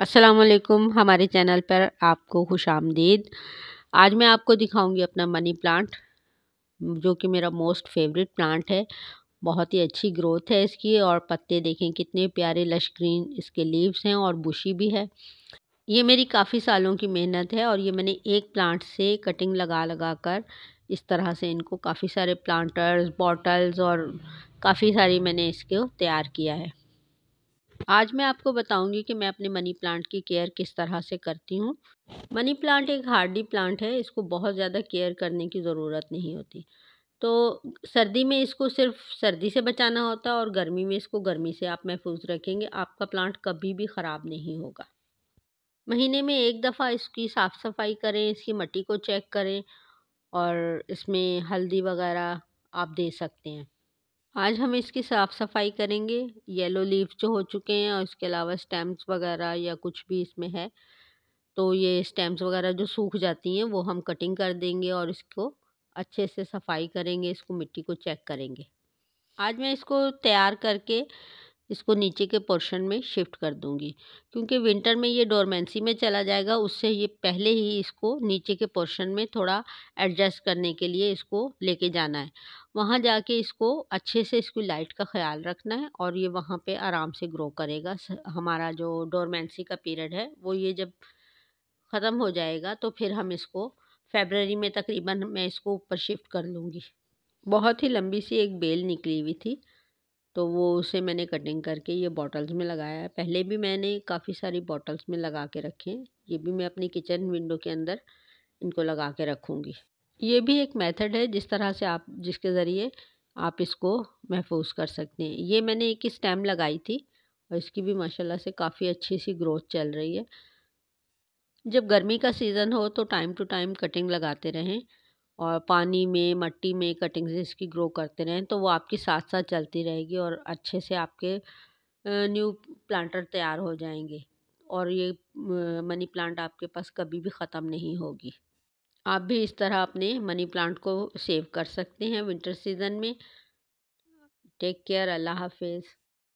असलकुम हमारे चैनल पर आपको खुश आमदीद आज मैं आपको दिखाऊंगी अपना मनी प्लांट जो कि मेरा मोस्ट फेवरेट प्लांट है बहुत ही अच्छी ग्रोथ है इसकी और पत्ते देखें कितने प्यारे लश ग्रीन इसके लीव्स हैं और बुशी भी है ये मेरी काफ़ी सालों की मेहनत है और ये मैंने एक प्लांट से कटिंग लगा लगा कर इस तरह से इनको काफ़ी सारे प्लांटर्स बॉटल्स और काफ़ी सारी मैंने इसको तैयार किया है आज मैं आपको बताऊंगी कि मैं अपने मनी प्लांट की केयर किस तरह से करती हूँ मनी प्लांट एक हार्डी प्लांट है इसको बहुत ज़्यादा केयर करने की ज़रूरत नहीं होती तो सर्दी में इसको सिर्फ सर्दी से बचाना होता है और गर्मी में इसको गर्मी से आप महफूज रखेंगे आपका प्लांट कभी भी ख़राब नहीं होगा महीने में एक दफ़ा इसकी साफ़ सफाई करें इसकी मट्टी को चेक करें और इसमें हल्दी वगैरह आप दे सकते हैं आज हम इसकी साफ़ सफाई करेंगे येलो लीफ जो हो चुके हैं और इसके अलावा स्टैम्प्स वगैरह या कुछ भी इसमें है तो ये स्टैम्प्स वगैरह जो सूख जाती हैं वो हम कटिंग कर देंगे और इसको अच्छे से सफाई करेंगे इसको मिट्टी को चेक करेंगे आज मैं इसको तैयार करके इसको नीचे के पोर्शन में शिफ्ट कर दूंगी क्योंकि विंटर में ये डोरमेंसी में चला जाएगा उससे ये पहले ही इसको नीचे के पोर्शन में थोड़ा एडजस्ट करने के लिए इसको लेके जाना है वहाँ जाके इसको अच्छे से इसकी लाइट का ख्याल रखना है और ये वहाँ पे आराम से ग्रो करेगा हमारा जो डोरमेंसी का पीरियड है वो ये जब ख़त्म हो जाएगा तो फिर हम इसको फेबररी में तकरीबन मैं इसको ऊपर शिफ्ट कर लूँगी बहुत ही लंबी सी एक बेल निकली हुई थी तो वो उसे मैंने कटिंग करके ये बॉटल्स में लगाया है पहले भी मैंने काफ़ी सारी बॉटल्स में लगा के रखे हैं ये भी मैं अपनी किचन विंडो के अंदर इनको लगा के रखूँगी ये भी एक मेथड है जिस तरह से आप जिसके ज़रिए आप इसको महफूज कर सकते हैं ये मैंने एक स्टैम लगाई थी और इसकी भी माशाल्लाह से काफ़ी अच्छी सी ग्रोथ चल रही है जब गर्मी का सीज़न हो तो टाइम टू टाइम कटिंग लगाते रहें और पानी में मट्टी में कटिंग्स इसकी ग्रो करते रहें तो वो आपकी साथ साथ चलती रहेगी और अच्छे से आपके न्यू प्लांटर तैयार हो जाएंगे और ये मनी प्लांट आपके पास कभी भी ख़त्म नहीं होगी आप भी इस तरह अपने मनी प्लांट को सेव कर सकते हैं विंटर सीज़न में टेक केयर अल्लाह हाफिज़